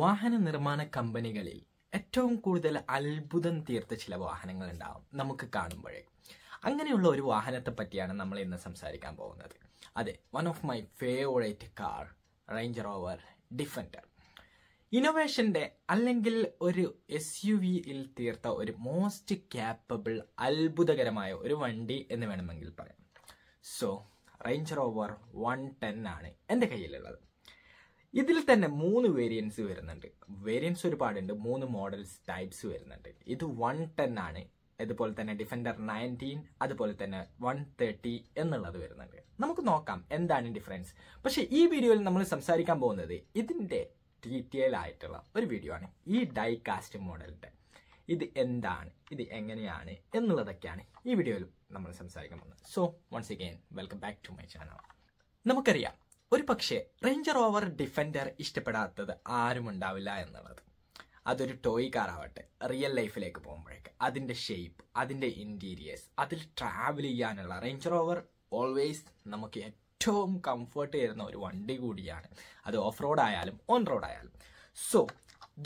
വാഹന നിർമ്മാണ കമ്പനികളിൽ ഏറ്റവും കൂടുതൽ അത്ഭുതം തീർത്ത ചില വാഹനങ്ങൾ ഉണ്ടാവും നമുക്ക് കാണുമ്പോഴേ അങ്ങനെയുള്ള ഒരു വാഹനത്തെ പറ്റിയാണ് നമ്മൾ ഇന്ന് സംസാരിക്കാൻ പോകുന്നത് അതെ one of my favourite car Range Rover Defender ഇനോവേഷൻ്റെ അല്ലെങ്കിൽ ഒരു എസ് യു വിയിൽ തീർത്ത ഒരു മോസ്റ്റ് ക്യാപ്പബിൾ അത്ഭുതകരമായ ഒരു വണ്ടി എന്ന് വേണമെങ്കിൽ പറയാം so Range Rover one ten ആണ് എൻ്റെ കയ്യിലുള്ളത് ഇതിൽ തന്നെ മൂന്ന് വേരിയൻസ് വരുന്നുണ്ട് വേരിയൻസ് ഒരുപാടുണ്ട് മൂന്ന് മോഡൽസ് ടൈപ്സ് വരുന്നുണ്ട് ഇത് വൺ ടെൻ ആണ് അതുപോലെ തന്നെ ഡിഫൻഡർ നയൻറ്റീൻ അതുപോലെ തന്നെ വൺ തേർട്ടി എന്നുള്ളത് വരുന്നുണ്ട് നമുക്ക് നോക്കാം എന്താണ് ഡിഫറൻസ് പക്ഷേ ഈ വീഡിയോയിൽ നമ്മൾ സംസാരിക്കാൻ പോകുന്നത് ഇതിൻ്റെ ഡീറ്റെയിൽ ആയിട്ടുള്ള ഒരു വീഡിയോ ആണ് ഈ ഡൈകാസ്റ്റ് മോഡലിൻ്റെ ഇത് എന്താണ് ഇത് എങ്ങനെയാണ് എന്നുള്ളതൊക്കെയാണ് ഈ വീഡിയോയിൽ നമ്മൾ സംസാരിക്കാൻ പോകുന്നത് so once again welcome back to my channel നമുക്കറിയാം ഒരു പക്ഷേ റേഞ്ചർ ഓവർ ഡിഫൻഡർ ഇഷ്ടപ്പെടാത്തത് ആരും ഉണ്ടാവില്ല എന്നുള്ളത് അതൊരു ടോയ് കാറാവട്ടെ റിയൽ ലൈഫിലേക്ക് പോകുമ്പോഴേക്ക് അതിൻ്റെ ഷേപ്പ് അതിൻ്റെ ഇൻറ്റീരിയേഴ്സ് അതിൽ ട്രാവൽ ചെയ്യാനുള്ള റേഞ്ചർ ഓവർ ഓൾവേസ് നമുക്ക് ഏറ്റവും കംഫർട്ട് തരുന്ന ഒരു വണ്ടി കൂടിയാണ് അത് ഓഫ് റോഡ് ആയാലും ഓൺ റോഡ് ആയാലും so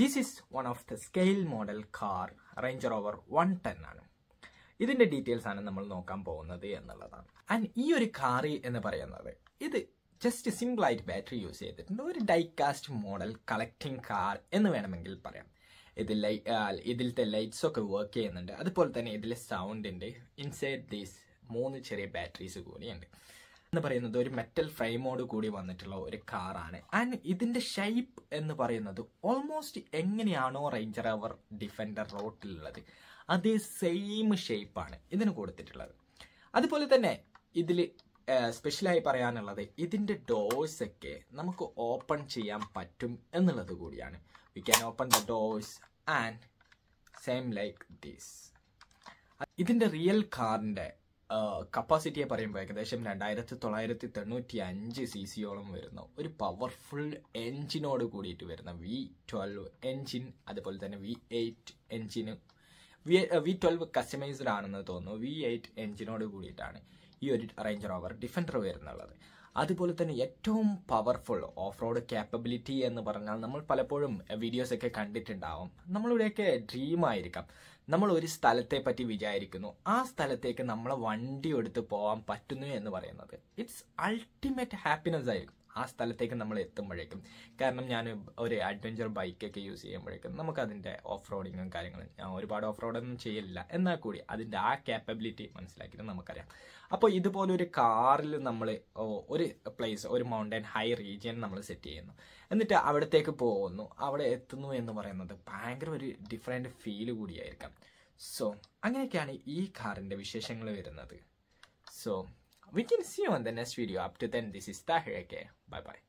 this is one of the scale model car Range Rover one ten ആണ് ഇതിൻ്റെ ഡീറ്റെയിൽസ് ആണ് നമ്മൾ നോക്കാൻ പോകുന്നത് എന്നുള്ളതാണ് ആൻഡ് ഈ ഒരു കാറി എന്ന് പറയുന്നത് ഇത് ജസ്റ്റ് സിമ്പിളായിട്ട് ബാറ്ററി യൂസ് ചെയ്തിട്ടുണ്ട് ഒരു ഡൈകാസ്റ്റ് മോഡൽ കളക്ടിങ് കാർ എന്ന് വേണമെങ്കിൽ പറയാം ഇതിൽ ഇതിലത്തെ ലൈറ്റ്സ് ഒക്കെ വർക്ക് ചെയ്യുന്നുണ്ട് അതുപോലെ തന്നെ ഇതിലെ സൗണ്ടിൻ്റെ ഇൻസൈഡ് ദീസ് മൂന്ന് ചെറിയ ബാറ്ററീസ് കൂടിയുണ്ട് എന്ന് പറയുന്നത് ഒരു മെറ്റൽ ഫ്രെയിമോട് കൂടി വന്നിട്ടുള്ള ഒരു കാറാണ് ആൻഡ് ഇതിൻ്റെ ഷൈപ്പ് എന്ന് പറയുന്നത് ഓൾമോസ്റ്റ് എങ്ങനെയാണോ റേഞ്ചർ അവർ ഡിഫൻഡർ റോട്ടിലുള്ളത് അതേ സെയിം ഷേപ്പാണ് ഇതിന് കൊടുത്തിട്ടുള്ളത് അതുപോലെ തന്നെ ഇതിൽ സ്പെഷ്യലായി പറയാനുള്ളത് ഇതിൻ്റെ ഡോഴ്സൊക്കെ നമുക്ക് ഓപ്പൺ ചെയ്യാൻ പറ്റും എന്നുള്ളത് കൂടിയാണ് we can open the doors and same like these ഇതിൻ്റെ റിയൽ കാറിൻ്റെ കപ്പാസിറ്റിയെ പറയുമ്പോൾ ഏകദേശം രണ്ടായിരത്തി തൊള്ളായിരത്തി തൊണ്ണൂറ്റി അഞ്ച് സി സിയോളം വരുന്ന ഒരു പവർഫുൾ എൻജിനോട് കൂടിയിട്ട് വരുന്ന വി ട്വൽവ് എൻജിൻ അതുപോലെ തന്നെ വി എയ്റ്റ് എൻജിന് വി വി ട്വൽവ് കസ്റ്റമൈസ്ഡ് ആണെന്ന് തോന്നുന്നു വി എയ്റ്റ് എൻജിനോട് കൂടിയിട്ടാണ് ഈ ഒരു റേഞ്ച് റോവർ ഡിഫൻഡർ വരുന്നുള്ളത് അതുപോലെ തന്നെ ഏറ്റവും പവർഫുൾ ഓഫ് റോഡ് ക്യാപ്പബിലിറ്റി എന്ന് പറഞ്ഞാൽ നമ്മൾ പലപ്പോഴും വീഡിയോസൊക്കെ കണ്ടിട്ടുണ്ടാവും നമ്മളുടെയൊക്കെ ഡ്രീം ആയിരിക്കാം നമ്മൾ ഒരു സ്ഥലത്തെ പറ്റി വിചാരിക്കുന്നു ആ സ്ഥലത്തേക്ക് നമ്മളെ വണ്ടി എടുത്ത് പോകാൻ പറ്റുന്നു എന്ന് പറയുന്നത് ഇറ്റ്സ് അൾട്ടിമേറ്റ് ഹാപ്പിനെസ് ആയിരിക്കും ആ സ്ഥലത്തേക്ക് നമ്മൾ എത്തുമ്പോഴേക്കും കാരണം ഞാൻ ഒരു അഡ്വഞ്ചർ ബൈക്കൊക്കെ യൂസ് ചെയ്യുമ്പോഴേക്കും നമുക്കതിൻ്റെ ഓഫ് റോഡിങ്ങും കാര്യങ്ങളും ഞാൻ ഒരുപാട് ഓഫ് റോഡൊന്നും ചെയ്യില്ല എന്നാൽ കൂടി അതിൻ്റെ ആ ക്യാപ്പബിലിറ്റി മനസ്സിലാക്കിയിട്ട് നമുക്കറിയാം അപ്പോൾ ഇതുപോലൊരു കാറിൽ നമ്മൾ ഒരു പ്ലേസ് ഒരു മൗണ്ടൻ ഹൈ റീജിയൻ നമ്മൾ സെറ്റ് ചെയ്യുന്നു എന്നിട്ട് അവിടത്തേക്ക് പോകുന്നു അവിടെ എത്തുന്നു എന്ന് പറയുന്നത് ഭയങ്കര ഒരു ഡിഫറെൻ്റ് ഫീല് കൂടിയായിരിക്കാം സോ അങ്ങനെയൊക്കെയാണ് ഈ കാറിൻ്റെ വിശേഷങ്ങൾ വരുന്നത് so We can see you on the next video. Up to then, this is Tahir again. Bye bye.